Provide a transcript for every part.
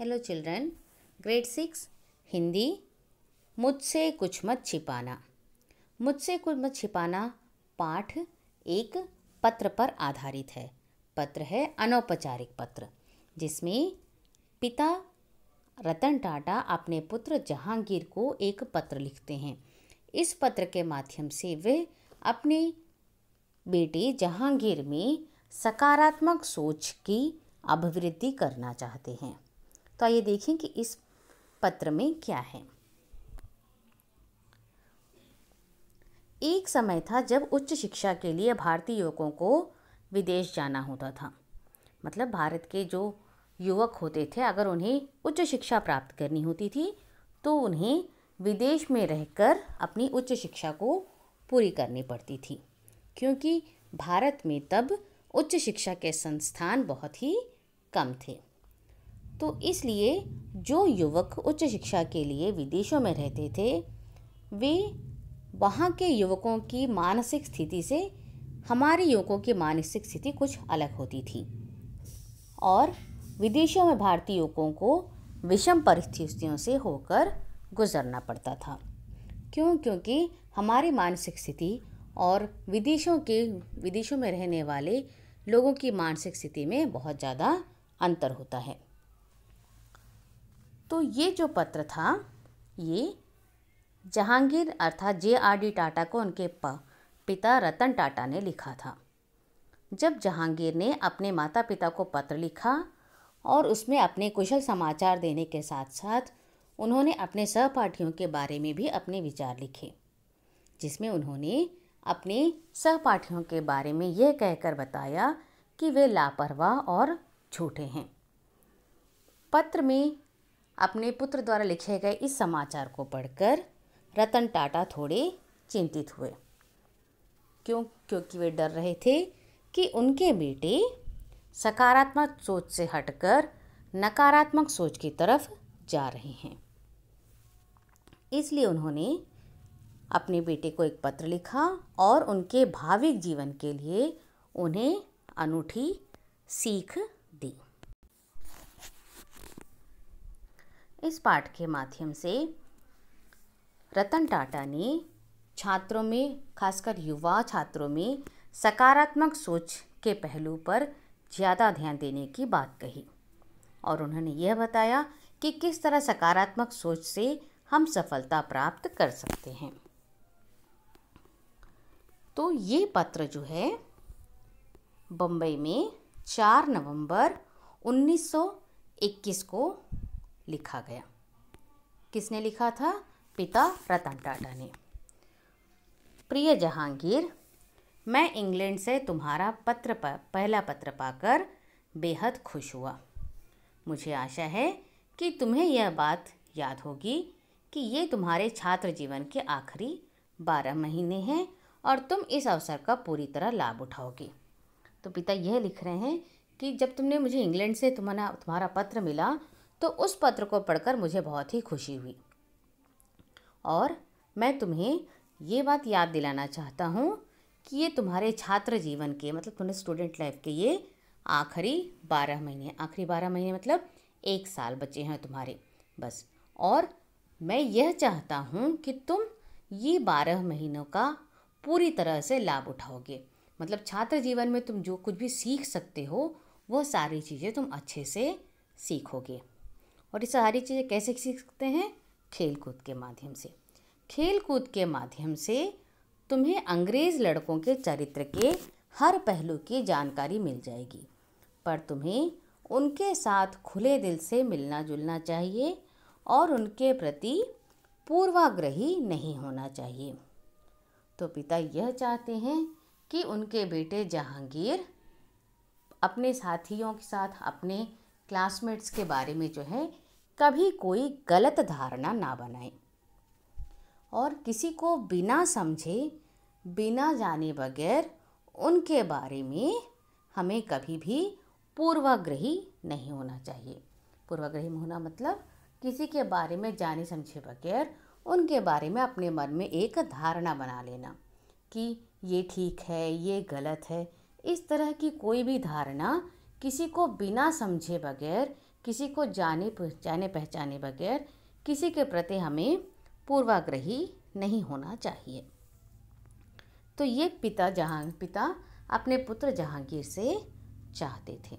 hello children grade six Hindi मुझसे कुछ मत छिपाना मुझसे कुछ मत छिपाना पाठ एक पत्र पर आधारित है पत्र है अनौपचारिक पत्र जिसमें पिता रतन टाटा अपने पुत्र जहांगीर को एक पत्र लिखते हैं इस पत्र के माध्यम से वे अपने बेटे जहांगीर में सकारात्मक सोच की अभिवृद्धि करना चाहते हैं तो आइए देखें कि इस पत्र में क्या है एक समय था जब उच्च शिक्षा के लिए भारतीय युवकों को विदेश जाना होता था मतलब भारत के जो युवक होते थे अगर उन्हें उच्च शिक्षा प्राप्त करनी होती थी तो उन्हें विदेश में रहकर अपनी उच्च शिक्षा को पूरी करनी पड़ती थी क्योंकि भारत में तब उच्च शिक्षा के संस्थान बहुत ही कम थे तो इसलिए जो युवक उच्च शिक्षा के लिए विदेशों में रहते थे वे वहाँ के युवकों की मानसिक स्थिति से हमारे युवकों की मानसिक स्थिति कुछ अलग होती थी और विदेशों में भारतीय युवकों को विषम परिस्थितियों से होकर गुजरना पड़ता था क्यों क्योंकि हमारी मानसिक स्थिति और विदेशों के विदेशों में रहने वाले लोगों की मानसिक स्थिति में बहुत ज़्यादा अंतर होता है तो ये जो पत्र था ये जहांगीर अर्थात जे आर डी टाटा को उनके पिता रतन टाटा ने लिखा था जब जहांगीर ने अपने माता पिता को पत्र लिखा और उसमें अपने कुशल समाचार देने के साथ साथ उन्होंने अपने सहपाठियों के बारे में भी अपने विचार लिखे जिसमें उन्होंने अपने सहपाठियों के बारे में यह कहकर बताया कि वे लापरवाह और झूठे हैं पत्र में अपने पुत्र द्वारा लिखे गए इस समाचार को पढ़कर रतन टाटा थोड़े चिंतित हुए क्यों क्योंकि वे डर रहे थे कि उनके बेटे सकारात्मक सोच से हटकर नकारात्मक सोच की तरफ जा रहे हैं इसलिए उन्होंने अपने बेटे को एक पत्र लिखा और उनके भाविक जीवन के लिए उन्हें अनूठी सीख इस पाठ के माध्यम से रतन टाटा ने छात्रों में खासकर युवा छात्रों में सकारात्मक सोच के पहलू पर ज़्यादा ध्यान देने की बात कही और उन्होंने यह बताया कि किस तरह सकारात्मक सोच से हम सफलता प्राप्त कर सकते हैं तो ये पत्र जो है बम्बई में चार नवंबर 1921 को लिखा गया किसने लिखा था पिता रतन टाटा ने प्रिय जहांगीर मैं इंग्लैंड से तुम्हारा पत्र पर पहला पत्र पाकर बेहद खुश हुआ मुझे आशा है कि तुम्हें यह बात याद होगी कि ये तुम्हारे छात्र जीवन के आखिरी बारह महीने हैं और तुम इस अवसर का पूरी तरह लाभ उठाओगे तो पिता यह लिख रहे हैं कि जब तुमने मुझे इंग्लैंड से तुम्हारा तुम्हारा पत्र मिला तो उस पत्र को पढ़कर मुझे बहुत ही खुशी हुई और मैं तुम्हें ये बात याद दिलाना चाहता हूँ कि ये तुम्हारे छात्र जीवन के मतलब तुमने स्टूडेंट लाइफ के ये आखिरी बारह महीने आखिरी बारह महीने मतलब एक साल बचे हैं तुम्हारे बस और मैं यह चाहता हूँ कि तुम ये बारह महीनों का पूरी तरह से लाभ उठाओगे मतलब छात्र जीवन में तुम जो कुछ भी सीख सकते हो वह सारी चीज़ें तुम अच्छे से सीखोगे और ये सारी चीज़ें कैसे सीख सकते हैं खेल कूद के माध्यम से खेल कूद के माध्यम से तुम्हें अंग्रेज़ लड़कों के चरित्र के हर पहलू की जानकारी मिल जाएगी पर तुम्हें उनके साथ खुले दिल से मिलना जुलना चाहिए और उनके प्रति पूर्वाग्रही नहीं होना चाहिए तो पिता यह चाहते हैं कि उनके बेटे जहांगीर अपने साथियों के साथ अपने क्लासमेट्स के बारे में जो है कभी कोई गलत धारणा ना बनाए और किसी को बिना समझे बिना जाने बगैर उनके बारे में हमें कभी भी पूर्वाग्रही नहीं होना चाहिए पूर्वाग्रही होना मतलब किसी के बारे में जाने समझे बगैर उनके बारे में अपने मन में एक धारणा बना लेना कि ये ठीक है ये गलत है इस तरह की कोई भी धारणा किसी को बिना समझे बगैर किसी को जाने जाने पहचाने बगैर किसी के प्रति हमें पूर्वाग्रही नहीं होना चाहिए तो ये पिता जहाँ पिता अपने पुत्र जहांगीर से चाहते थे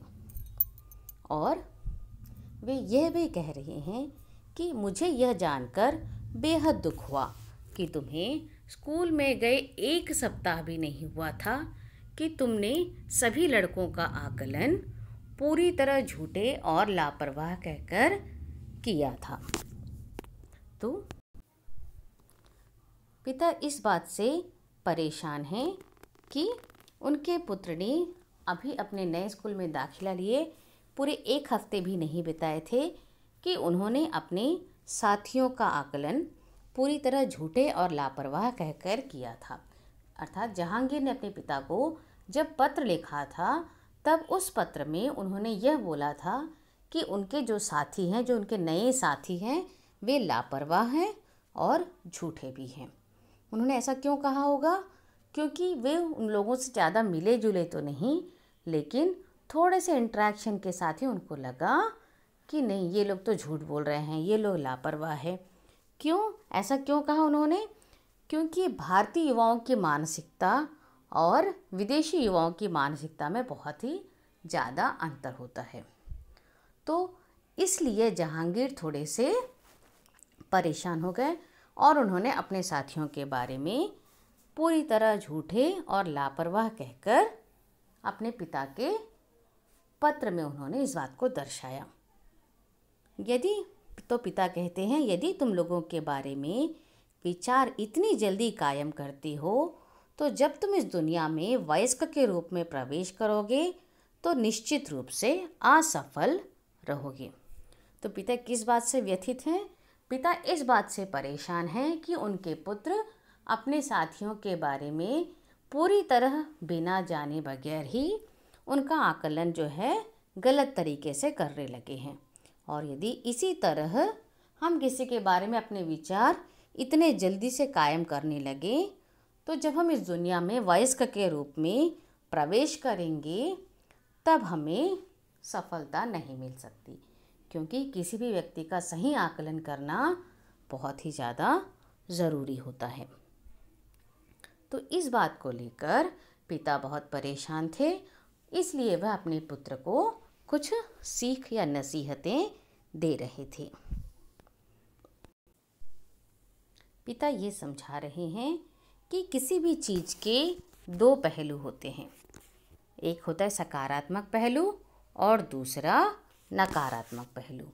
और वे यह भी कह रहे हैं कि मुझे यह जानकर बेहद दुख हुआ कि तुम्हें स्कूल में गए एक सप्ताह भी नहीं हुआ था कि तुमने सभी लड़कों का आकलन पूरी तरह झूठे और लापरवाह कहकर किया था तो पिता इस बात से परेशान हैं कि उनके पुत्र ने अभी अपने नए स्कूल में दाखिला लिए पूरे एक हफ्ते भी नहीं बिताए थे कि उन्होंने अपने साथियों का आकलन पूरी तरह झूठे और लापरवाह कहकर किया था अर्थात जहांगीर ने अपने पिता को जब पत्र लिखा था तब उस पत्र में उन्होंने यह बोला था कि उनके जो साथी हैं जो उनके नए साथी हैं वे लापरवाह हैं और झूठे भी हैं उन्होंने ऐसा क्यों कहा होगा क्योंकि वे उन लोगों से ज़्यादा मिले जुले तो नहीं लेकिन थोड़े से इंट्रैक्शन के साथ ही उनको लगा कि नहीं ये लोग तो झूठ बोल रहे हैं ये लोग लापरवाह है क्यों ऐसा क्यों कहा उन्होंने क्योंकि भारतीय युवाओं की मानसिकता और विदेशी युवाओं की मानसिकता में बहुत ही ज़्यादा अंतर होता है तो इसलिए जहांगीर थोड़े से परेशान हो गए और उन्होंने अपने साथियों के बारे में पूरी तरह झूठे और लापरवाह कहकर अपने पिता के पत्र में उन्होंने इस बात को दर्शाया यदि तो पिता कहते हैं यदि तुम लोगों के बारे में विचार इतनी जल्दी कायम करते हो तो जब तुम इस दुनिया में वयस्क के रूप में प्रवेश करोगे तो निश्चित रूप से असफल रहोगे तो पिता किस बात से व्यथित हैं पिता इस बात से परेशान हैं कि उनके पुत्र अपने साथियों के बारे में पूरी तरह बिना जाने बगैर ही उनका आकलन जो है गलत तरीके से करने लगे हैं और यदि इसी तरह हम किसी के बारे में अपने विचार इतने जल्दी से कायम करने लगे तो जब हम इस दुनिया में वयस्क के रूप में प्रवेश करेंगे तब हमें सफलता नहीं मिल सकती क्योंकि किसी भी व्यक्ति का सही आकलन करना बहुत ही ज़्यादा ज़रूरी होता है तो इस बात को लेकर पिता बहुत परेशान थे इसलिए वह अपने पुत्र को कुछ सीख या नसीहतें दे रहे थे पिता ये समझा रहे हैं कि किसी भी चीज़ के दो पहलू होते हैं एक होता है सकारात्मक पहलू और दूसरा नकारात्मक पहलू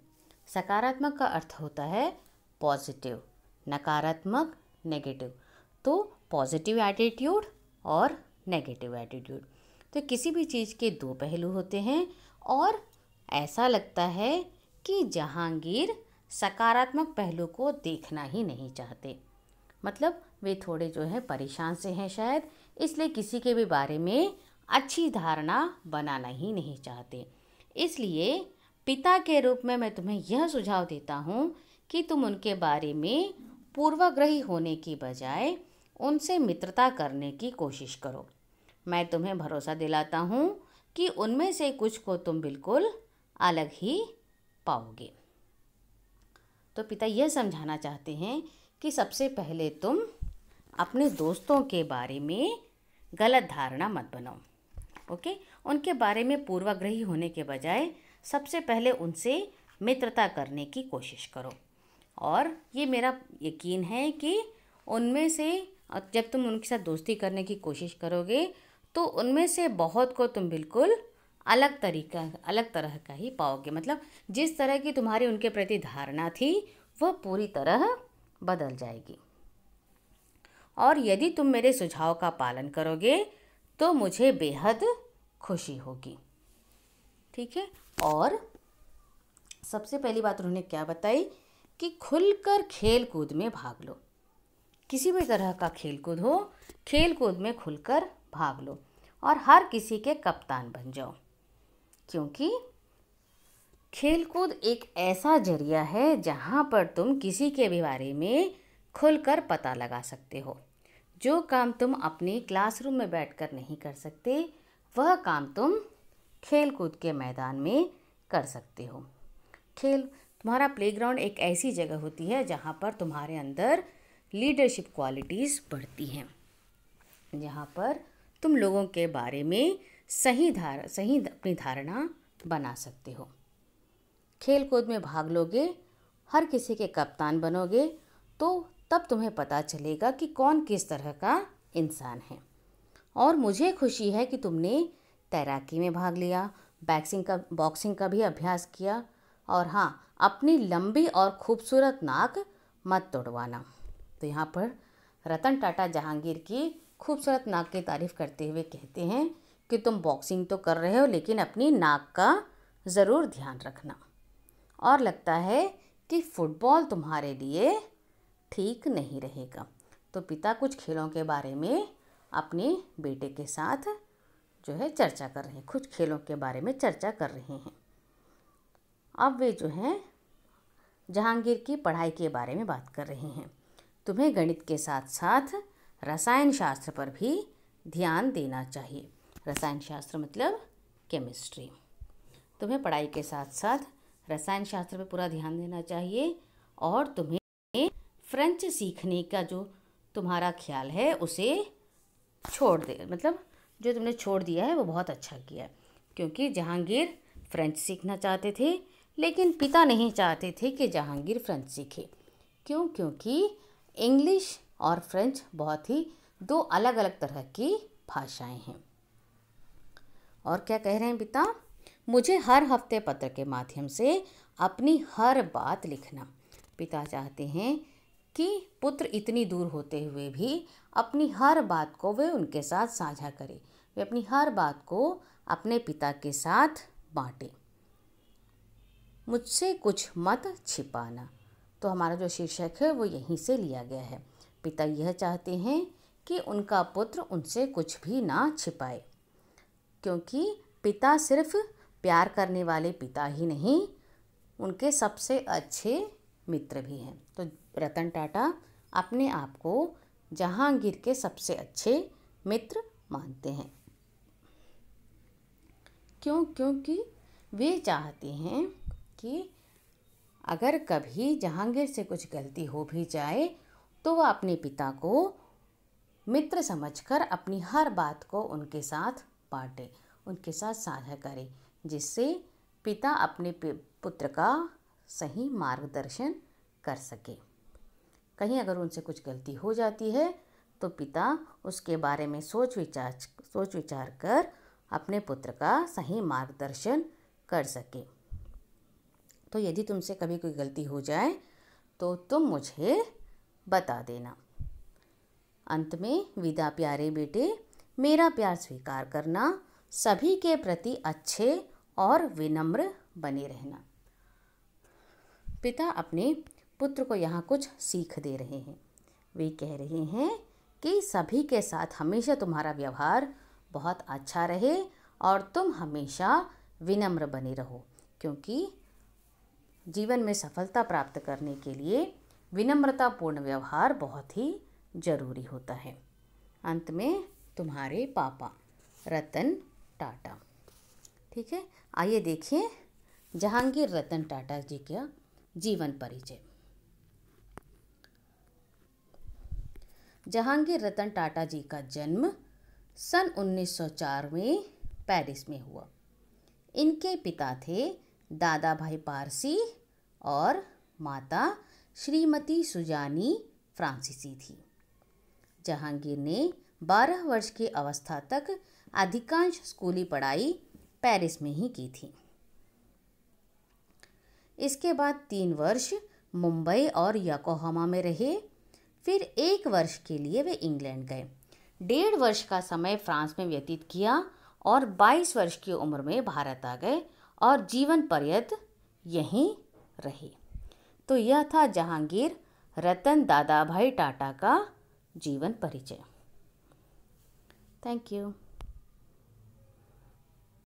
सकारात्मक का अर्थ होता है पॉजिटिव नकारात्मक नेगेटिव तो पॉजिटिव एटीट्यूड और नेगेटिव एटीट्यूड तो किसी भी चीज़ के दो पहलू होते हैं और ऐसा लगता है कि जहांगीर सकारात्मक पहलू को देखना ही नहीं चाहते मतलब वे थोड़े जो है परेशान से हैं शायद इसलिए किसी के भी बारे में अच्छी धारणा बनाना ही नहीं चाहते इसलिए पिता के रूप में मैं तुम्हें यह सुझाव देता हूँ कि तुम उनके बारे में पूर्वाग्रही होने की बजाय उनसे मित्रता करने की कोशिश करो मैं तुम्हें भरोसा दिलाता हूँ कि उनमें से कुछ को तुम बिल्कुल अलग ही पाओगे तो पिता यह समझाना चाहते हैं कि सबसे पहले तुम अपने दोस्तों के बारे में गलत धारणा मत बनाओ ओके उनके बारे में पूर्वाग्रही होने के बजाय सबसे पहले उनसे मित्रता करने की कोशिश करो और ये मेरा यकीन है कि उनमें से जब तुम उनके साथ दोस्ती करने की कोशिश करोगे तो उनमें से बहुत को तुम बिल्कुल अलग तरीका अलग तरह का ही पाओगे मतलब जिस तरह की तुम्हारी उनके प्रति धारणा थी वह पूरी तरह बदल जाएगी और यदि तुम मेरे सुझाव का पालन करोगे तो मुझे बेहद खुशी होगी ठीक है और सबसे पहली बात उन्होंने क्या बताई कि खुलकर खेल कूद में भाग लो किसी भी तरह का खेल कूद हो खेल कूद में खुलकर भाग लो और हर किसी के कप्तान बन जाओ क्योंकि खेलकूद एक ऐसा जरिया है जहाँ पर तुम किसी के भी बारे में खुलकर पता लगा सकते हो जो काम तुम अपने क्लासरूम में बैठकर नहीं कर सकते वह काम तुम खेलकूद के मैदान में कर सकते हो खेल तुम्हारा प्लेग्राउंड एक ऐसी जगह होती है जहाँ पर तुम्हारे अंदर लीडरशिप क्वालिटीज़ बढ़ती हैं जहाँ पर तुम लोगों के बारे में सही धार सही अपनी धारणा बना सकते हो खेल कूद में भाग लोगे हर किसी के कप्तान बनोगे तो तब तुम्हें पता चलेगा कि कौन किस तरह का इंसान है और मुझे खुशी है कि तुमने तैराकी में भाग लिया बैक्सिंग का बॉक्सिंग का भी अभ्यास किया और हाँ अपनी लंबी और खूबसूरत नाक मत तोड़वाना तो यहाँ पर रतन टाटा जहांगीर की खूबसूरत नाक की तारीफ़ करते हुए कहते हैं कि तुम बॉक्सिंग तो कर रहे हो लेकिन अपनी नाक का ज़रूर ध्यान रखना और लगता है कि फुटबॉल तुम्हारे लिए ठीक नहीं रहेगा तो पिता कुछ खेलों के बारे में अपने बेटे के साथ जो है चर्चा कर रहे हैं कुछ खेलों के बारे में चर्चा कर रहे हैं अब वे जो हैं जहांगीर की पढ़ाई के बारे में बात कर रहे हैं तुम्हें गणित के साथ साथ रसायन शास्त्र पर भी ध्यान देना चाहिए रसायन शास्त्र मतलब केमिस्ट्री तुम्हें पढ़ाई के साथ साथ रसायन शास्त्र पर पूरा ध्यान देना चाहिए और तुम्हें फ्रेंच सीखने का जो तुम्हारा ख्याल है उसे छोड़ दे मतलब जो तुमने छोड़ दिया है वो बहुत अच्छा किया क्योंकि जहांगीर फ्रेंच सीखना चाहते थे लेकिन पिता नहीं चाहते थे कि जहांगीर फ्रेंच सीखे क्यों क्योंकि इंग्लिश और फ्रेंच बहुत ही दो अलग अलग तरह की भाषाएं हैं और क्या कह रहे हैं पिता मुझे हर हफ्ते पत्र के माध्यम से अपनी हर बात लिखना पिता चाहते हैं कि पुत्र इतनी दूर होते हुए भी अपनी हर बात को वे उनके साथ साझा करें वे अपनी हर बात को अपने पिता के साथ बांटें मुझसे कुछ मत छिपाना तो हमारा जो शीर्षक है वो यहीं से लिया गया है पिता यह चाहते हैं कि उनका पुत्र उनसे कुछ भी ना छिपाए क्योंकि पिता सिर्फ़ प्यार करने वाले पिता ही नहीं उनके सबसे अच्छे मित्र भी हैं तो रतन टाटा अपने आप को जहांगीर के सबसे अच्छे मित्र मानते हैं क्यों क्योंकि वे चाहते हैं कि अगर कभी जहांगीर से कुछ गलती हो भी जाए तो वह अपने पिता को मित्र समझकर अपनी हर बात को उनके साथ बांटे उनके साथ साझा करे जिससे पिता अपने पुत्र का सही मार्गदर्शन कर सके कहीं अगर उनसे कुछ गलती हो जाती है तो पिता उसके बारे में सोच विचार सोच विचार कर अपने पुत्र का सही मार्गदर्शन कर सके तो यदि तुमसे कभी कोई गलती हो जाए तो तुम मुझे बता देना अंत में विदा प्यारे बेटे मेरा प्यार स्वीकार करना सभी के प्रति अच्छे और विनम्र बने रहना पिता अपने पुत्र को यहाँ कुछ सीख दे रहे हैं वे कह रहे हैं कि सभी के साथ हमेशा तुम्हारा व्यवहार बहुत अच्छा रहे और तुम हमेशा विनम्र बने रहो क्योंकि जीवन में सफलता प्राप्त करने के लिए विनम्रतापूर्ण व्यवहार बहुत ही जरूरी होता है अंत में तुम्हारे पापा रतन टाटा ठीक है आइए देखिए जहांगीर रतन टाटा जी का जीवन परिचय जहांगीर रतन टाटा जी का जन्म सन 1904 में पेरिस में हुआ इनके पिता थे दादा भाई पारसी और माता श्रीमती सुजानी फ्रांसीसी थी जहांगीर ने 12 वर्ष की अवस्था तक अधिकांश स्कूली पढ़ाई पेरिस में ही की थी इसके बाद तीन वर्ष मुंबई और यकोहामा में रहे फिर एक वर्ष के लिए वे इंग्लैंड गए डेढ़ वर्ष का समय फ्रांस में व्यतीत किया और 22 वर्ष की उम्र में भारत आ गए और जीवन पर्यत यहीं रहे तो यह था जहांगीर रतन दादा भाई टाटा का जीवन परिचय थैंक यू